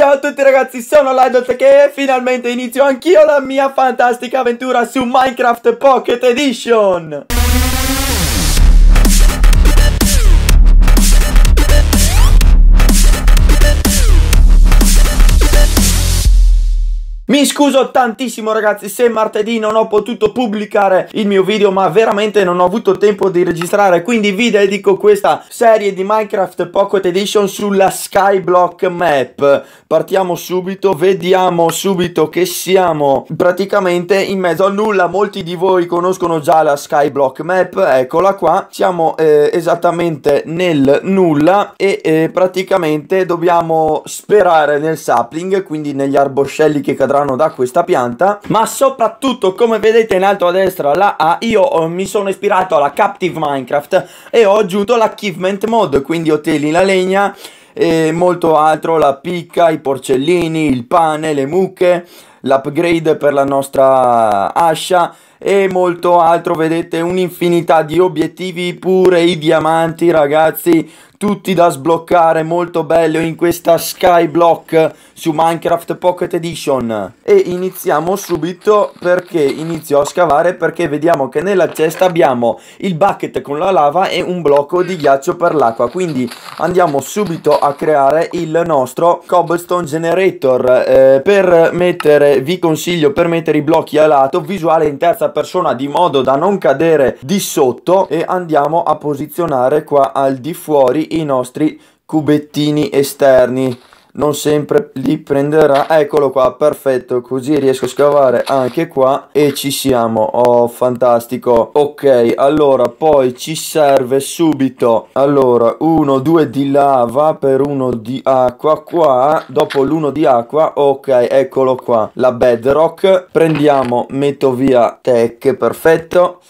Ciao a tutti ragazzi, sono Lidot che finalmente inizio anch'io la mia fantastica avventura su Minecraft Pocket Edition! Mi scuso tantissimo ragazzi se martedì non ho potuto pubblicare il mio video ma veramente non ho avuto tempo di registrare quindi vi dedico questa serie di Minecraft Pocket Edition sulla Skyblock Map Partiamo subito, vediamo subito che siamo praticamente in mezzo al nulla Molti di voi conoscono già la Skyblock Map, eccola qua Siamo eh, esattamente nel nulla e eh, praticamente dobbiamo sperare nel sapling quindi negli arboscelli che cadranno verranno da questa pianta ma soprattutto come vedete in alto a destra là a ah, io oh, mi sono ispirato alla Captive Minecraft e ho aggiunto l'achievement mod quindi hotelli la legna e molto altro la picca, i porcellini, il pane, le mucche l'upgrade per la nostra ascia e molto altro vedete un'infinità di obiettivi pure i diamanti ragazzi tutti da sbloccare molto bello in questa skyblock su minecraft pocket edition e iniziamo subito perché inizio a scavare perché vediamo che nella cesta abbiamo il bucket con la lava e un blocco di ghiaccio per l'acqua quindi andiamo subito a creare il nostro cobblestone generator eh, per mettere vi consiglio per mettere i blocchi a lato visuale in terza persona di modo da non cadere di sotto e andiamo a posizionare qua al di fuori i nostri cubettini esterni non sempre li prenderà eccolo qua perfetto così riesco a scavare anche qua e ci siamo oh fantastico ok allora poi ci serve subito allora uno due di lava per uno di acqua qua dopo l'uno di acqua ok eccolo qua la bedrock prendiamo metto via tech perfetto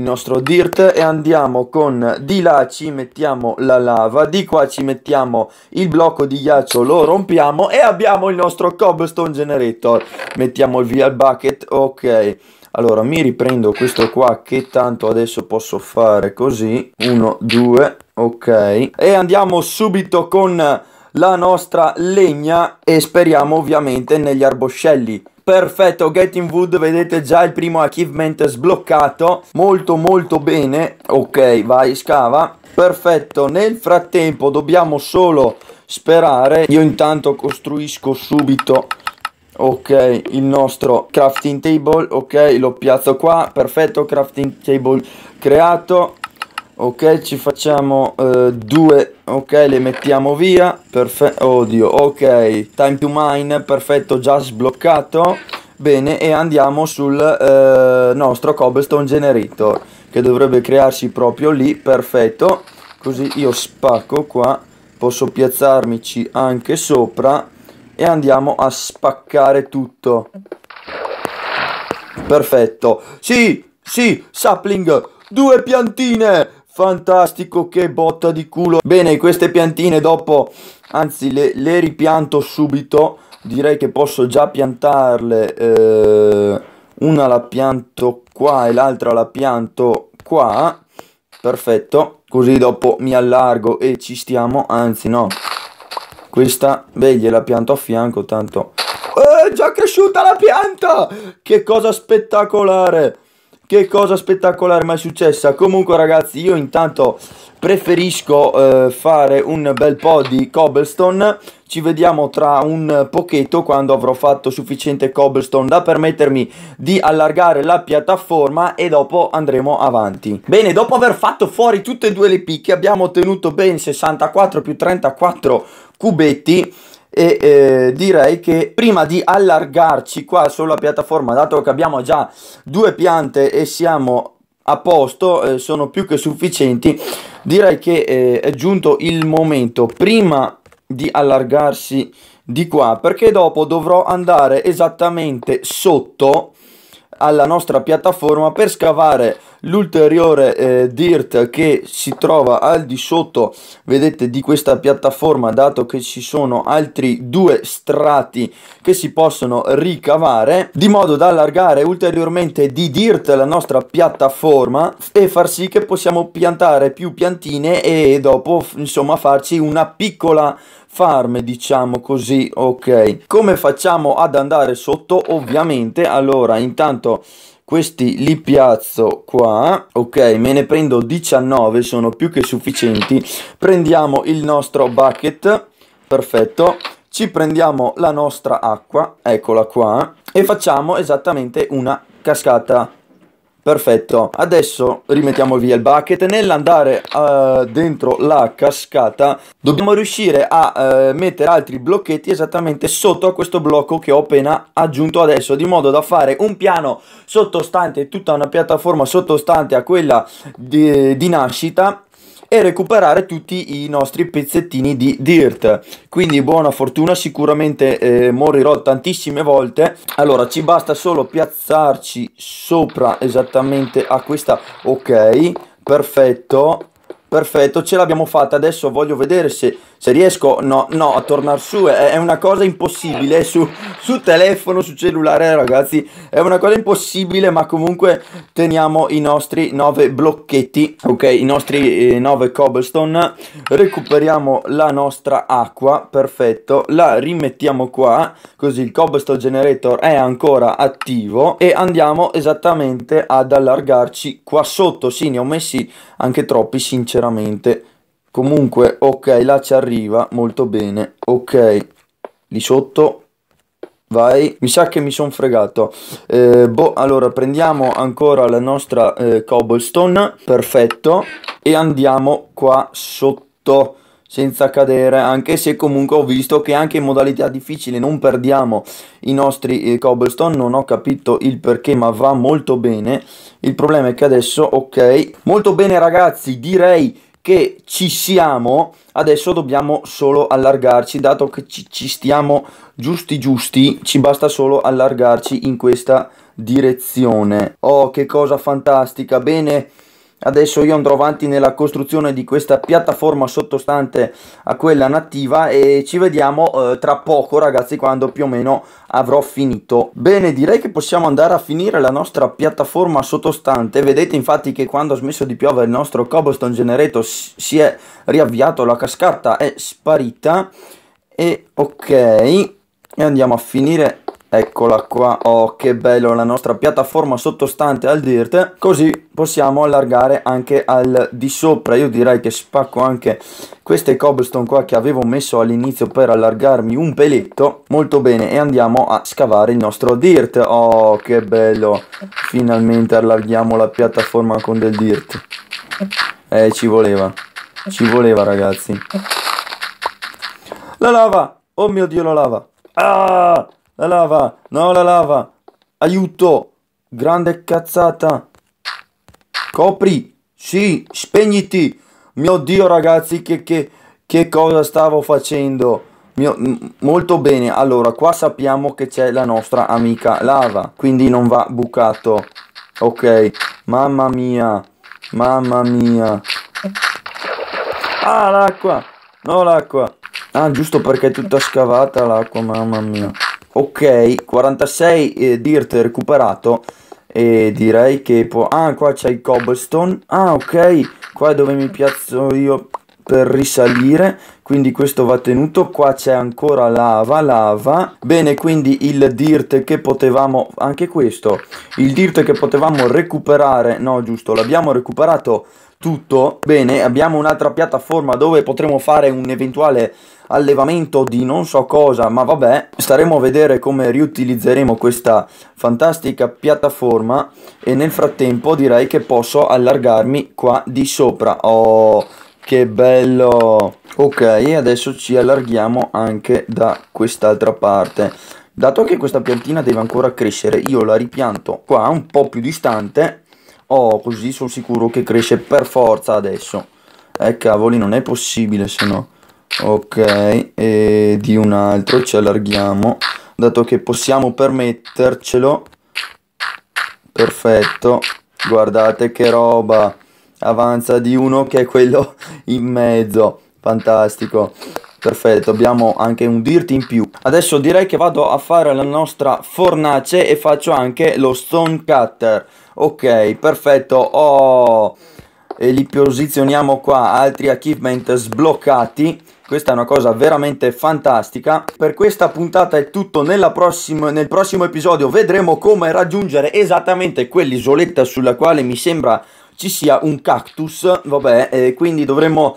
il nostro dirt e andiamo con di là ci mettiamo la lava, di qua ci mettiamo il blocco di ghiaccio, lo rompiamo e abbiamo il nostro cobblestone generator. Mettiamo via il bucket, ok. Allora mi riprendo questo qua che tanto adesso posso fare così, 1, 2, ok. E andiamo subito con la nostra legna e speriamo ovviamente negli arboscelli. Perfetto, Getting Wood, vedete già il primo achievement sbloccato, molto molto bene, ok vai scava, perfetto, nel frattempo dobbiamo solo sperare, io intanto costruisco subito ok il nostro crafting table ok lo piazzo qua perfetto crafting table creato ok ci facciamo eh, due ok le mettiamo via perfetto oddio ok time to mine perfetto già sbloccato bene e andiamo sul eh, nostro cobblestone generator che dovrebbe crearsi proprio lì perfetto così io spacco qua posso piazzarmici anche sopra e andiamo a spaccare tutto perfetto sì sì sapling due piantine Fantastico, che botta di culo. Bene, queste piantine dopo, anzi le, le ripianto subito. Direi che posso già piantarle. Eh, una la pianto qua e l'altra la pianto qua. Perfetto, così dopo mi allargo e ci stiamo. Anzi no, questa, beh, gliela pianto a fianco tanto... Eh, è eh, già cresciuta la pianta! Che cosa spettacolare! che cosa spettacolare mai successa comunque ragazzi io intanto preferisco eh, fare un bel po' di cobblestone ci vediamo tra un pochetto quando avrò fatto sufficiente cobblestone da permettermi di allargare la piattaforma e dopo andremo avanti bene dopo aver fatto fuori tutte e due le picche abbiamo ottenuto ben 64 più 34 cubetti e eh, direi che prima di allargarci qua sulla piattaforma dato che abbiamo già due piante e siamo a posto eh, sono più che sufficienti direi che eh, è giunto il momento prima di allargarsi di qua perché dopo dovrò andare esattamente sotto alla nostra piattaforma per scavare l'ulteriore eh, dirt che si trova al di sotto vedete di questa piattaforma dato che ci sono altri due strati che si possono ricavare di modo da allargare ulteriormente di dirt la nostra piattaforma e far sì che possiamo piantare più piantine e dopo insomma farci una piccola farm diciamo così ok come facciamo ad andare sotto ovviamente allora intanto questi li piazzo qua ok me ne prendo 19 sono più che sufficienti prendiamo il nostro bucket perfetto ci prendiamo la nostra acqua eccola qua e facciamo esattamente una cascata Perfetto, adesso rimettiamo via il bucket. Nell'andare uh, dentro la cascata dobbiamo riuscire a uh, mettere altri blocchetti esattamente sotto a questo blocco che ho appena aggiunto adesso, di modo da fare un piano sottostante, tutta una piattaforma sottostante a quella di, di nascita e recuperare tutti i nostri pezzettini di dirt quindi buona fortuna sicuramente eh, morirò tantissime volte allora ci basta solo piazzarci sopra esattamente a questa ok perfetto Perfetto, ce l'abbiamo fatta. Adesso voglio vedere se, se riesco no, no, a tornare su. È, è una cosa impossibile su, su, telefono, su cellulare, ragazzi. È una cosa impossibile, ma comunque teniamo i nostri 9 blocchetti, ok? I nostri 9 eh, cobblestone. Recuperiamo la nostra acqua, perfetto. La rimettiamo qua, così il cobblestone generator è ancora attivo. E andiamo esattamente ad allargarci qua sotto. Sì, ne ho messi anche troppi sinceramente. Comunque, ok, là ci arriva, molto bene. Ok, lì sotto Vai, mi sa che mi sono fregato. Eh, boh, allora prendiamo ancora la nostra eh, cobblestone, perfetto, e andiamo qua sotto senza cadere, anche se comunque ho visto che anche in modalità difficile non perdiamo i nostri eh, cobblestone, non ho capito il perché ma va molto bene, il problema è che adesso, ok, molto bene ragazzi, direi che ci siamo, adesso dobbiamo solo allargarci, dato che ci, ci stiamo giusti giusti, ci basta solo allargarci in questa direzione. Oh, che cosa fantastica, bene Adesso io andrò avanti nella costruzione di questa piattaforma sottostante a quella nativa e ci vediamo eh, tra poco ragazzi quando più o meno avrò finito. Bene direi che possiamo andare a finire la nostra piattaforma sottostante, vedete infatti che quando ha smesso di piovere il nostro cobblestone generator si è riavviato, la cascata è sparita e ok e andiamo a finire Eccola qua, oh che bello la nostra piattaforma sottostante al dirt Così possiamo allargare anche al di sopra Io direi che spacco anche queste cobblestone qua che avevo messo all'inizio per allargarmi un peletto Molto bene e andiamo a scavare il nostro dirt Oh che bello, finalmente allarghiamo la piattaforma con del dirt Eh ci voleva, ci voleva ragazzi La lava, oh mio dio la lava Ah la lava! No, la lava! Aiuto! Grande cazzata! Copri! Sì, spegniti! Mio Dio, ragazzi, che, che, che cosa stavo facendo? Mio, molto bene, allora, qua sappiamo che c'è la nostra amica lava, quindi non va bucato. Ok, mamma mia, mamma mia. Ah, l'acqua! No, l'acqua! Ah, giusto perché è tutta scavata l'acqua, mamma mia ok 46 eh, dirt recuperato e direi che può ah qua c'è il cobblestone ah ok qua è dove mi piazzo io per risalire quindi questo va tenuto qua c'è ancora lava lava bene quindi il dirt che potevamo anche questo il dirt che potevamo recuperare no giusto l'abbiamo recuperato tutto. Bene, abbiamo un'altra piattaforma dove potremo fare un eventuale allevamento di non so cosa, ma vabbè, staremo a vedere come riutilizzeremo questa fantastica piattaforma e nel frattempo direi che posso allargarmi qua di sopra. Oh, che bello! Ok, adesso ci allarghiamo anche da quest'altra parte. Dato che questa piantina deve ancora crescere, io la ripianto qua un po' più distante Oh, così sono sicuro che cresce per forza adesso. Eh, cavoli, non è possibile se no. Ok, e di un altro ci allarghiamo. Dato che possiamo permettercelo. Perfetto. Guardate che roba. Avanza di uno che è quello in mezzo. Fantastico. Perfetto, abbiamo anche un dirty in più. Adesso direi che vado a fare la nostra fornace e faccio anche lo stone cutter. Ok, perfetto. Oh, e li posizioniamo qua, altri achievement sbloccati. Questa è una cosa veramente fantastica. Per questa puntata è tutto. Prossima, nel prossimo episodio vedremo come raggiungere esattamente quell'isoletta sulla quale mi sembra ci sia un cactus. Vabbè, eh, quindi dovremmo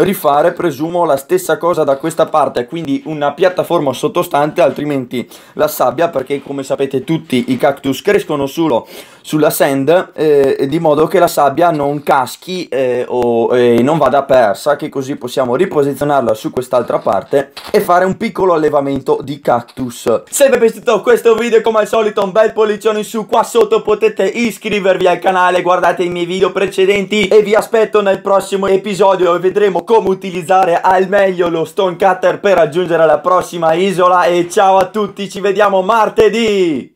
rifare presumo la stessa cosa da questa parte quindi una piattaforma sottostante altrimenti la sabbia perché come sapete tutti i cactus crescono solo sulla sand eh, di modo che la sabbia non caschi eh, o eh, non vada persa che così possiamo riposizionarla su quest'altra parte e fare un piccolo allevamento di cactus se vi è piaciuto questo video come al solito un bel pollicione in su qua sotto potete iscrivervi al canale guardate i miei video precedenti e vi aspetto nel prossimo episodio e vedremo come utilizzare al meglio lo Stone Cutter per raggiungere la prossima isola e ciao a tutti, ci vediamo martedì!